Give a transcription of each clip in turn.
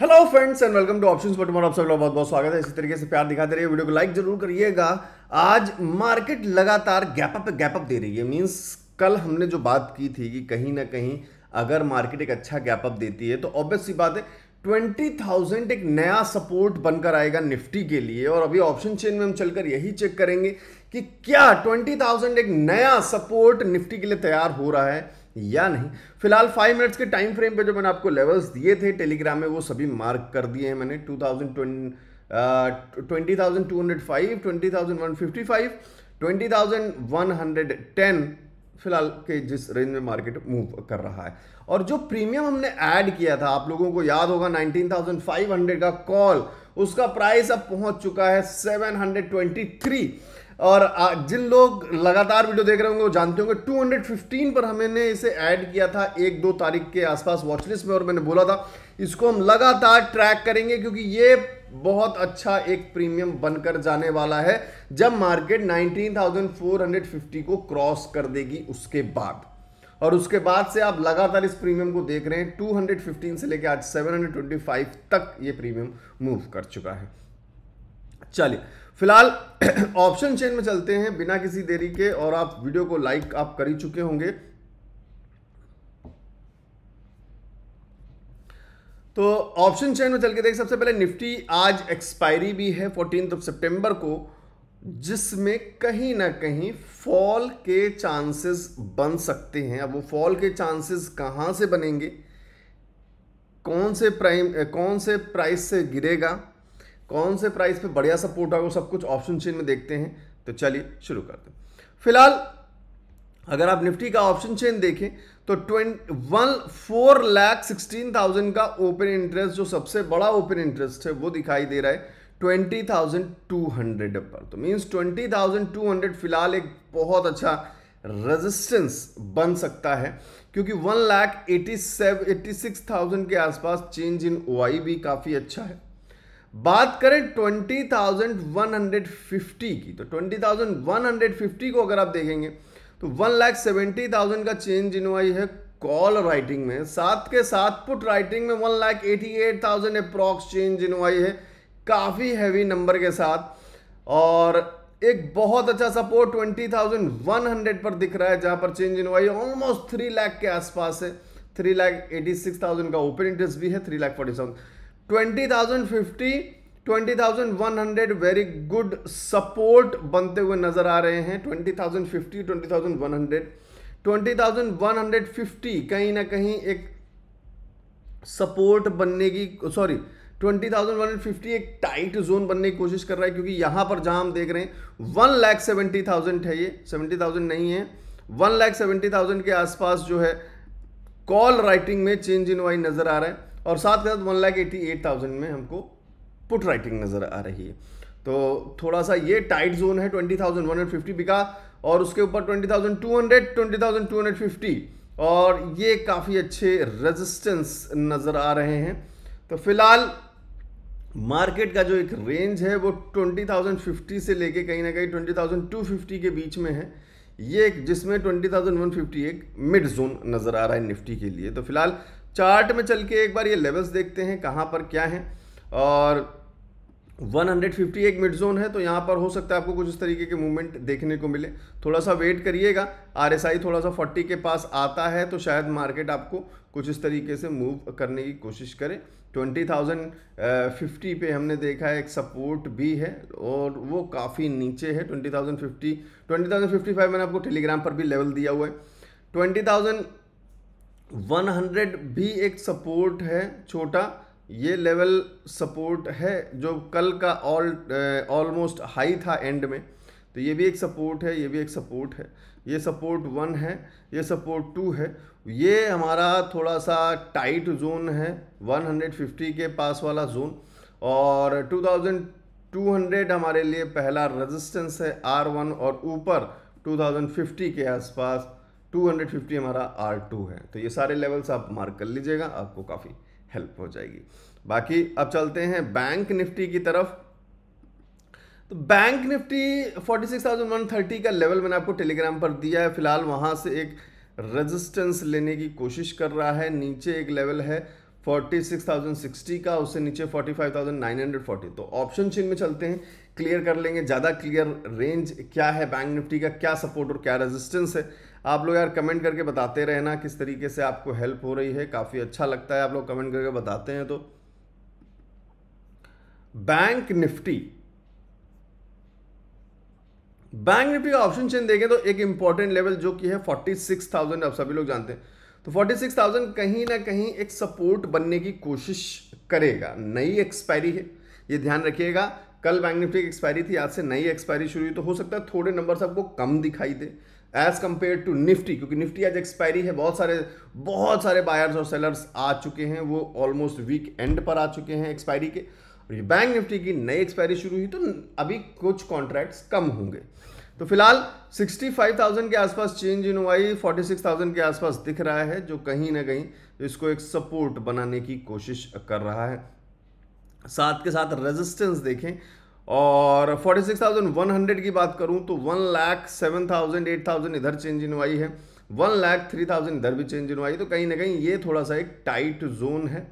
hello friends and welcome to options पर आप सब लोग बहुत बहुत स्वागत है इसी तरीके से प्यार दिखाते रहिए वीडियो को लाइक जरूर करिएगा आज मार्केट लगातार गैप अप गैप अप दे रही है मींस कल हमने जो बात की थी कि कहीं ना कहीं अगर मार्केट एक अच्छा गैप अप देती है तो ऑब्वियस सी बात है ट्वेंटी थाउजेंड एक नया सपोर्ट बनकर आएगा निफ्टी के लिए और अभी ऑप्शन चेन में हम चलकर यही चेक करेंगे कि क्या ट्वेंटी थाउजेंड एक नया सपोर्ट निफ्टी के लिए तैयार हो रहा है या नहीं फिलहाल फाइव मिनट्स के टाइम फ्रेम पे जो मैंने आपको लेवल्स दिए थे टेलीग्राम में वो सभी मार्क कर दिए हैं मैंने two thousand twenty thousand twenty one hundred ten फिलहाल के जिस रेंज में मार्केट मूव कर रहा है और जो प्रीमियम हमने ऐड किया था आप लोगों को याद होगा 19,500 का कॉल उसका प्राइस अब पहुंच चुका है 723 और जिन लोग लगातार वीडियो देख रहे होंगे वो जानते होंगे 215 पर हमने इसे ऐड किया था एक दो तारीख के आसपास वॉचलिस्ट में और मैंने बोला था इसको हम लगातार ट्रैक करेंगे क्योंकि ये बहुत अच्छा एक प्रीमियम बनकर जाने वाला है जब मार्केट 19,450 को क्रॉस कर देगी उसके बाद और उसके बाद से आप लगातार इस प्रीमियम को देख रहे हैं 215 से लेकर आज 725 तक ये प्रीमियम मूव कर चुका है चलिए फिलहाल ऑप्शन चेन में चलते हैं बिना किसी देरी के और आप वीडियो को लाइक आप कर ही चुके होंगे तो ऑप्शन चेन में चल के देख सबसे पहले निफ्टी आज एक्सपायरी भी है फोर्टीन ऑफ सितंबर को जिसमें कहीं ना कहीं फॉल के चांसेस बन सकते हैं अब वो फॉल के चांसेस कहाँ से बनेंगे कौन से प्राइम कौन से प्राइस से गिरेगा कौन से प्राइस पे बढ़िया सपोर्ट होगा वो सब कुछ ऑप्शन चेन में देखते हैं तो चलिए शुरू करते हैं फिलहाल अगर आप निफ्टी का ऑप्शन चेन देखें तो twenty one four lakh sixteen thousand का ओपन इंटरेस्ट जो सबसे बड़ा ओपन इंटरेस्ट है वो दिखाई दे रहा है ट्वेंटी थाउजेंड टू हंड्रेड पर तो means twenty thousand two hundred फिलहाल एक बहुत अच्छा रेजिस्टेंस बन सकता है क्योंकि one lakh eighty seven eighty six thousand के आसपास चेंज इन ओ भी काफ़ी अच्छा है बात करें 20,150 की तो 20,150 को अगर आप देखेंगे तो वन लाख सेवेंटी थाउजेंड का चेंज इनवाई है कॉल राइटिंग में साथ के साथ पुट राइटिंग में one lakh eighty eight thousand approx change in OI है काफ़ी हैवी नंबर के साथ और एक बहुत अच्छा support twenty thousand one hundred पर दिख रहा है जहां पर change in OI almost three lakh के आसपास है three lakh eighty six thousand का ओपन इंटरेस्ट भी है three lakh forty seven twenty thousand fifty twenty thousand one hundred very good support बनते हुए नजर आ रहे हैं twenty thousand fifty twenty thousand one hundred twenty thousand one hundred fifty कहीं ना कहीं एक सपोर्ट बनने की sorry twenty thousand one hundred fifty एक टाइट जोन बनने की कोशिश कर रहा है क्योंकि यहाँ पर जहाँ हम देख रहे हैं वन लैख सेवेंटी थाउजेंड है ये सेवेंटी थाउजेंड नहीं है वन लैख सेवेंटी थाउजेंड के आसपास जो है कॉल राइटिंग में चेंज इन वाई नज़र आ रहा है और साथ के साथ one lakh eighty eight thousand में हमको पुट राइटिंग नज़र आ रही है तो थोड़ा सा ये टाइट जोन है twenty thousand one hundred fifty बिका और उसके ऊपर twenty thousand two hundred twenty thousand two hundred fifty और ये काफ़ी अच्छे रेजिस्टेंस नज़र आ रहे हैं तो फिलहाल मार्केट का जो एक रेंज है वो 20,050 से लेके कहीं ना कहीं 20,250 के बीच में है ये एक जिसमें 20,150 एक मिड जोन नज़र आ रहा है निफ्टी के लिए तो फिलहाल चार्ट में चल के एक बार ये लेवल्स देखते हैं कहाँ पर क्या है और 150 एक मिड जोन है तो यहाँ पर हो सकता है आपको कुछ इस तरीके के मूवमेंट देखने को मिले थोड़ा सा वेट करिएगा आरएसआई थोड़ा सा 40 के पास आता है तो शायद मार्केट आपको कुछ इस तरीके से मूव करने की कोशिश करे 20,050 uh, पे हमने देखा है एक सपोर्ट भी है और वो काफ़ी नीचे है 20,050 20,055 मैंने आपको टेलीग्राम पर भी लेवल दिया हुआ है ट्वेंटी 100 भी एक सपोर्ट है छोटा ये लेवल सपोर्ट है जो कल का ऑल ऑलमोस्ट हाई था एंड में तो ये भी एक सपोर्ट है ये भी एक सपोर्ट है ये सपोर्ट वन है ये सपोर्ट टू है ये हमारा थोड़ा सा टाइट जोन है 150 के पास वाला जोन और 2200 हमारे लिए पहला रेजिस्टेंस है आर वन और ऊपर 2050 के आसपास 250 हमारा R2 है तो ये सारे लेवल्स आप मार्क कर लीजिएगा आपको काफ़ी हेल्प हो जाएगी बाकी अब चलते हैं बैंक निफ्टी की तरफ तो बैंक निफ्टी 46,130 का लेवल मैंने आपको टेलीग्राम पर दिया है फिलहाल वहाँ से एक रेजिस्टेंस लेने की कोशिश कर रहा है नीचे एक लेवल है 46,060 का उससे नीचे 45,940 तो ऑप्शन चीन में चलते हैं क्लियर कर लेंगे ज़्यादा क्लियर रेंज क्या है बैंक निफ्टी का क्या सपोर्ट और क्या रेजिस्टेंस है आप लोग यार कमेंट करके बताते रहना किस तरीके से आपको हेल्प हो रही है काफ़ी अच्छा लगता है आप लोग कमेंट करके बताते हैं तो बैंक निफ्टी बैंक निफ्टी का ऑप्शन चेन देखें तो एक इंपॉर्टेंट लेवल जो कि है 46,000 आप सभी लोग जानते हैं तो 46,000 कहीं ना कहीं एक सपोर्ट बनने की कोशिश करेगा नई एक्सपायरी है ये ध्यान रखिएगा कल बैंक निफ्टी की एक्सपायरी थी आज से नई एक्सपायरी शुरू हुई तो हो सकता है थोड़े नंबर आपको कम दिखाई दे एज़ कम्पेयर टू निफ्टी क्योंकि निफ्टी आज एक्सपायरी है बहुत सारे बहुत सारे बायर्स और सेलर्स आ चुके हैं वो ऑलमोस्ट वीक एंड पर आ चुके हैं एक्सपायरी के और ये बैंक निफ्टी की नई एक्सपायरी शुरू हुई तो अभी कुछ कॉन्ट्रैक्ट्स कम होंगे तो फिलहाल 65,000 के आसपास चेंज इन वाई 46,000 के आसपास दिख रहा है जो कहीं ना कहीं इसको एक सपोर्ट बनाने की कोशिश कर रहा है साथ के साथ रेजिस्टेंस देखें और 46,100 की बात करूं तो one lakh seven thousand eight thousand इधर चेंज इन वाई है वन लाख थ्री थाउजेंड इधर भी चेंज इन वाई तो कहीं ना कहीं ये थोड़ा सा एक टाइट जोन है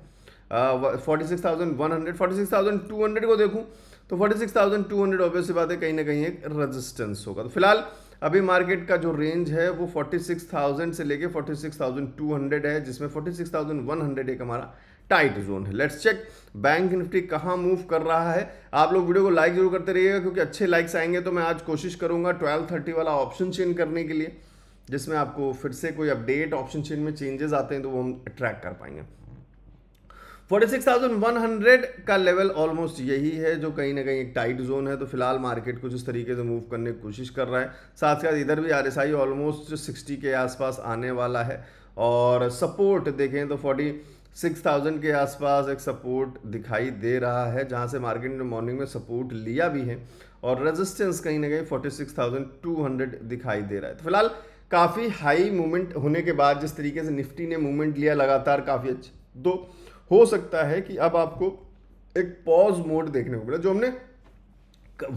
forty six thousand one hundred forty six thousand two hundred को देखूं तो forty six thousand two hundred बात है कहीं ना कहीं एक रेजिस्टेंस होगा तो फिलहाल अभी मार्केट का जो रेंज है वो 46,000 से लेके 46,200 है जिसमें 46,100 एक हमारा टाइट जोन है लेट्स चेक बैंक निफ्टी कहाँ मूव कर रहा है आप लोग वीडियो को लाइक जरूर करते रहिएगा क्योंकि अच्छे लाइक्स आएंगे तो मैं आज कोशिश करूंगा ट्वेल्व थर्टी वाला ऑप्शन चेंज करने के लिए जिसमें आपको फिर से कोई अपडेट ऑप्शन चेंज में चेंजेस आते हैं तो वो हम अट्रैक्ट कर पाएंगे 46,100 का लेवल ऑलमोस्ट यही है जो कहीं ना कहीं एक टाइट जोन है तो फिलहाल मार्केट कुछ इस तरीके से मूव करने की कोशिश कर रहा है साथ साथ इधर भी आर ऑलमोस्ट 60 के आसपास आने वाला है और सपोर्ट देखें तो 40 6000 के आसपास एक सपोर्ट दिखाई दे रहा है जहां से मार्केट ने मॉर्निंग में सपोर्ट लिया भी है और रेजिस्टेंस कहीं ना कहीं 46,200 दिखाई दे रहा है तो फिलहाल काफ़ी हाई मूवमेंट होने के बाद जिस तरीके से निफ्टी ने मूवमेंट लिया लगातार काफ़ी अच्छा तो हो सकता है कि अब आपको एक पॉज मोड देखने को मिला जो हमने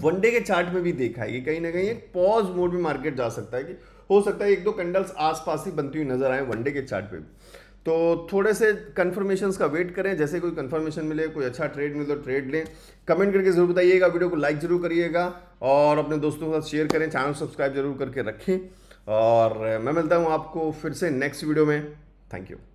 वनडे के चार्ट में भी देखा है कि कहीं ना कहीं एक पॉज मोड में मार्केट जा सकता है कि हो सकता है एक दो कैंडल्स आसपास ही बनती हुई नजर आए वनडे के चार्ट पे तो थोड़े से कन्फर्मेशन का वेट करें जैसे कोई कन्फर्मेशन मिले कोई अच्छा ट्रेड मिले तो ट्रेड लें कमेंट करके ज़रूर बताइएगा वीडियो को लाइक ज़रूर करिएगा और अपने दोस्तों के साथ शेयर करें चैनल सब्सक्राइब जरूर करके रखें और मैं मिलता हूँ आपको फिर से नेक्स्ट वीडियो में थैंक यू